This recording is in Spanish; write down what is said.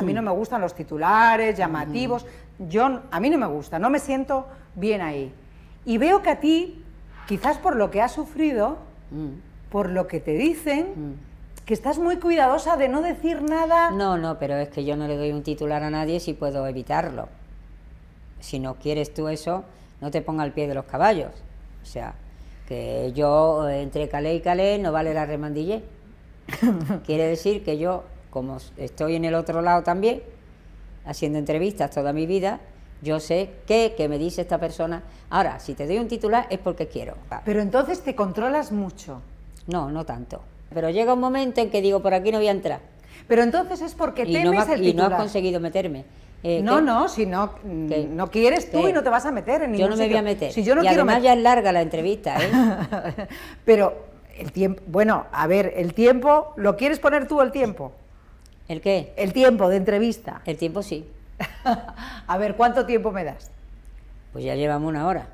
A mí no mm. me gustan los titulares llamativos. Mm. Yo, a mí no me gusta, no me siento bien ahí. Y veo que a ti, quizás por lo que has sufrido, mm. por lo que te dicen, que estás muy cuidadosa de no decir nada. No, no, pero es que yo no le doy un titular a nadie si puedo evitarlo. Si no quieres tú eso, no te ponga al pie de los caballos. O sea, que yo eh, entre Calé y Calé no vale la remandillé. Quiere decir que yo como estoy en el otro lado también, haciendo entrevistas toda mi vida, yo sé qué, me dice esta persona. Ahora, si te doy un titular es porque quiero. Pero entonces te controlas mucho. No, no tanto. Pero llega un momento en que digo, por aquí no voy a entrar. Pero entonces es porque y no, el y no has conseguido meterme. Eh, no, no, si mm, no, quieres tú y no te vas a meter en ningún Yo no me voy a meter. Si yo no quiero además ya es larga la entrevista, ¿eh? Pero el tiempo, bueno, a ver, el tiempo, ¿lo quieres poner tú el tiempo? ¿El qué? El tiempo de entrevista. El tiempo sí. a ver, ¿cuánto tiempo me das? Pues ya llevamos una hora.